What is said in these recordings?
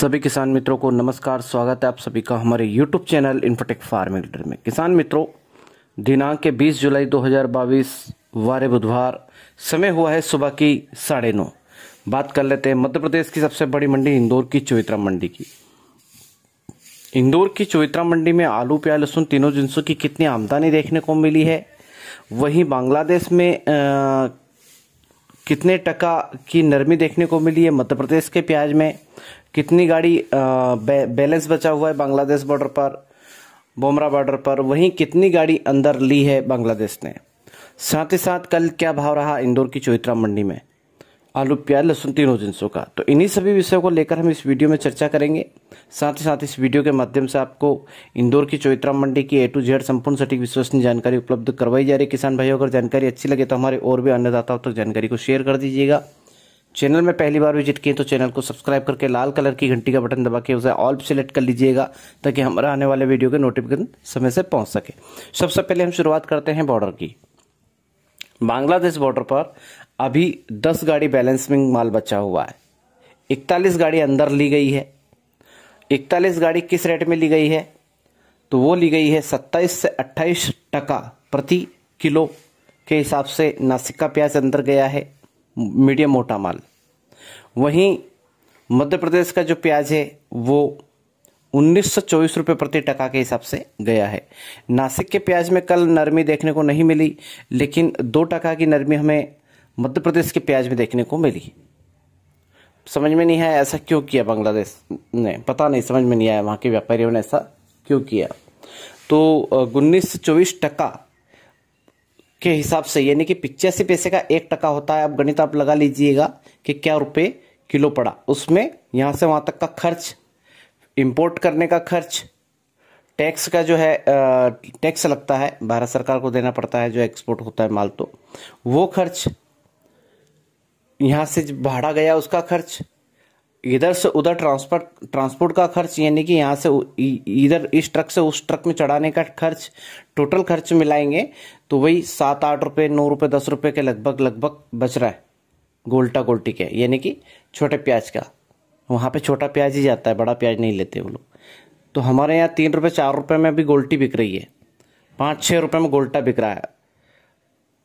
सभी किसान मित्रों को नमस्कार स्वागत है आप सभी का हमारे YouTube channel Infotech farming leader में किसान मित्रों दिनांक के 20 जुलाई 2022 वारे बुधवार समय हुआ है सुबह की साढ़े नौ बात कर लेते हैं मध्य प्रदेश की सबसे बड़ी मंडी इंदौर की चोित्रा मंडी की इंदौर की चवित्रा मंडी में आलू प्याज लहसुन तीनों जिनसों की कितनी आमदनी देखने को मिली है वहीं बांग्लादेश में आ, कितने टका की नरमी देखने को मिली है मध्य प्रदेश के प्याज में कितनी गाड़ी बैलेंस बचा हुआ है बांग्लादेश बॉर्डर पर बोमरा बॉर्डर पर वहीं कितनी गाड़ी अंदर ली है बांग्लादेश ने साथ ही साथ कल क्या भाव रहा इंदौर की चौitra मंडी में आलू प्याज लहसुन तीनों जिनसों का तो इन्हीं सभी विषयों को लेकर हम इस वीडियो में चर्चा करेंगे साथ ही साथ इस वीडियो के माध्यम से आपको इंदौर की चौत्रा मंडी की ए टू जेड संपूर्ण सटीक विश्वसनीय जानकारी उपलब्ध करवाई जा रही है किसान भाइयों अगर जानकारी अच्छी लगे तो हमारे और भी अन्नदाताओं तक तो जानकारी को शेयर कर दीजिएगा चैनल में पहली बार विजिट किए तो चैनल को सब्सक्राइब करके लाल कलर की घंटी का बटन दबा के उसे ऑल सेलेक्ट कर लीजिएगा ताकि हमारा आने वाले वीडियो के नोटिफिकेशन समय से पहुंच सके सबसे पहले हम शुरुआत करते हैं बॉर्डर की बांग्लादेश बॉर्डर पर अभी 10 गाड़ी बैलेंसिंग माल बचा हुआ है इकतालीस गाड़ी अंदर ली गई है इकतालीस गाड़ी किस रेट में ली गई है तो वो ली गई है सत्ताईस से अट्ठाईस टका प्रति किलो के हिसाब से नासिक का प्याज अंदर गया है मीडियम मोटा माल वहीं मध्य प्रदेश का जो प्याज है वो उन्नीस सौ चौबीस रुपये प्रति टका के हिसाब से गया है नासिक के प्याज में कल नरमी देखने को नहीं मिली लेकिन दो टका की नरमी हमें मध्य प्रदेश के प्याज में देखने को मिली समझ में नहीं आया ऐसा क्यों किया बांग्लादेश ने पता नहीं समझ में नहीं आया वहाँ के व्यापारियों ने ऐसा क्यों किया तो उन्नीस सौ चौबीस टका के हिसाब से यानी कि पिचासी पैसे का एक टका होता है आप गणित आप लगा लीजिएगा कि क्या रुपये किलो पड़ा उसमें यहाँ से वहाँ तक का खर्च इम्पोर्ट करने का खर्च टैक्स का जो है टैक्स लगता है भारत सरकार को देना पड़ता है जो एक्सपोर्ट होता है माल तो वो खर्च यहाँ से भाड़ा गया उसका खर्च इधर से उधर ट्रांसपोर्ट ट्रांसपोर्ट का खर्च यानी कि यहाँ से इधर इस ट्रक से उस ट्रक में चढ़ाने का खर्च टोटल खर्च मिलाएंगे तो वही सात आठ रुपये नौ रुपये दस रुपये के लगभग लगभग बच रहा है गोल्टा गोल्टी के यानी कि छोटे प्याज का वहाँ पे छोटा प्याज ही जाता है बड़ा प्याज नहीं लेते वो लोग तो हमारे यहाँ तीन रुपये चार रुपये में भी गोल्टी बिक रही है पाँच छः रुपये में गोल्टा बिक रहा है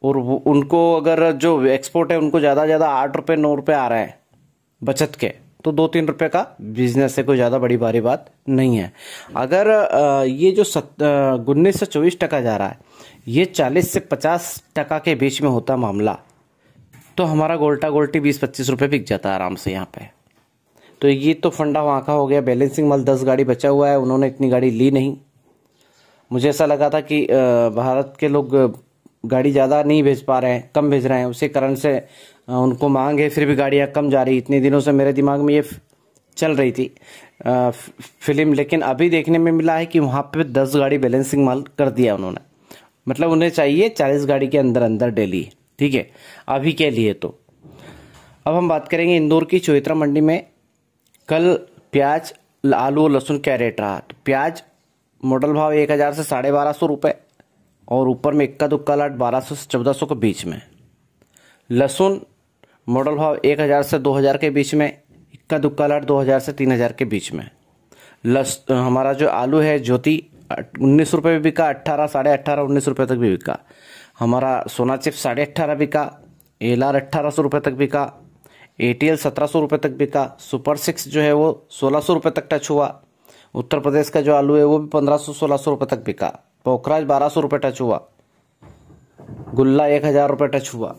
और वो उनको अगर जो एक्सपोर्ट है उनको ज़्यादा ज़्यादा आठ रुपये नौ रुपये आ रहे हैं बचत के तो दो तीन रुपये का बिजनेस है कोई ज़्यादा बड़ी भारी बात नहीं है अगर ये जो सत उन्नीस से चौबीस टका जा रहा है ये चालीस से पचास टका के बीच में होता मामला तो हमारा गोल्टा गोल्टी बीस पच्चीस रुपये बिक जाता है आराम से यहाँ पर तो ये तो फंडा वहाँ का हो गया बैलेंसिंग माल दस गाड़ी बचा हुआ है उन्होंने इतनी गाड़ी ली नहीं मुझे ऐसा लगा था कि भारत के लोग गाड़ी ज़्यादा नहीं भेज पा रहे हैं कम भेज रहे हैं उसी कारण से उनको मांग है फिर भी गाड़ियाँ कम जा रही इतने दिनों से मेरे दिमाग में ये चल रही थी फिल्म लेकिन अभी देखने में मिला है कि वहाँ पर दस गाड़ी बैलेंसिंग माल कर दिया उन्होंने मतलब उन्हें चाहिए चालीस गाड़ी के अंदर अंदर डेली ठीक है अभी के लिए तो अब हम बात करेंगे इंदौर की चोइत्रा मंडी में कल प्याज आलू लहसुन क्या रेट रहा तो प्याज मॉडल भाव एक हज़ार से साढ़े बारह सौ रुपये और ऊपर में इक्का दुक्का लाट बारह सौ से चौदह सौ के बीच में लहसुन मॉडल भाव एक हज़ार से दो हज़ार के बीच में इक्का दुक्का लाट दो हज़ार से तीन हज़ार के बीच में लस हमारा जो आलू है ज्योति उन्नीस रुपये में बिका अट्ठारह साढ़े अट्ठारह उन्नीस रुपये तक भी बिका हमारा सोना चिप्स साढ़े अट्ठारह बिका एल आर अट्ठारह सौ रुपये तक बिका ए टी एल सत्रह सौ तक बिका सुपर सिक्स जो है वो सोलह सौ तक टच हुआ उत्तर प्रदेश का जो आलू है वो भी पंद्रह सौ सोलह सौ रुपये तक बिका पोखराज बारह सौ रुपये टच हुआ गुल्ला एक हज़ार रुपये टच हुआ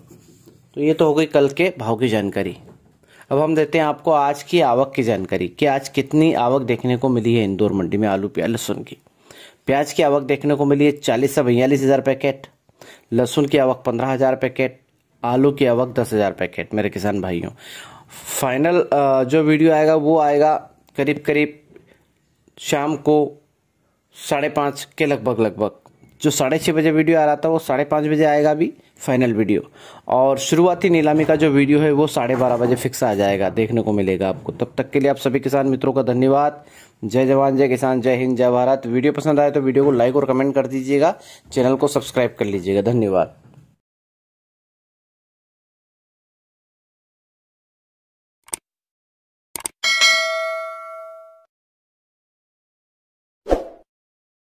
तो ये तो हो गई कल के भाव की जानकारी अब हम देते हैं आपको आज की आवक की जानकारी कि आज कितनी आवक देखने को मिली है इंदौर मंडी में आलू प्याज लहसुन की प्याज की आवक देखने को मिली है चालीस से बयालीस हज़ार पैकेट लहसुन की आवक पंद्रह हज़ार पैकेट आलू की आवक दस हज़ार पैकेट मेरे किसान भाइयों फाइनल जो वीडियो आएगा वो आएगा करीब करीब शाम को साढ़े पाँच के लगभग लगभग जो साढ़े छः बजे वीडियो आ रहा था वो साढ़े पाँच बजे आएगा अभी फाइनल वीडियो और शुरुआती नीलामी का जो वीडियो है वो साढ़े बारह बजे फिक्स आ जाएगा देखने को मिलेगा आपको तब तक के लिए आप सभी किसान मित्रों का धन्यवाद जय जवान जय किसान जय हिंद जय भारत वीडियो पसंद आए तो वीडियो को लाइक और कमेंट कर दीजिएगा चैनल को सब्सक्राइब कर लीजिएगा धन्यवाद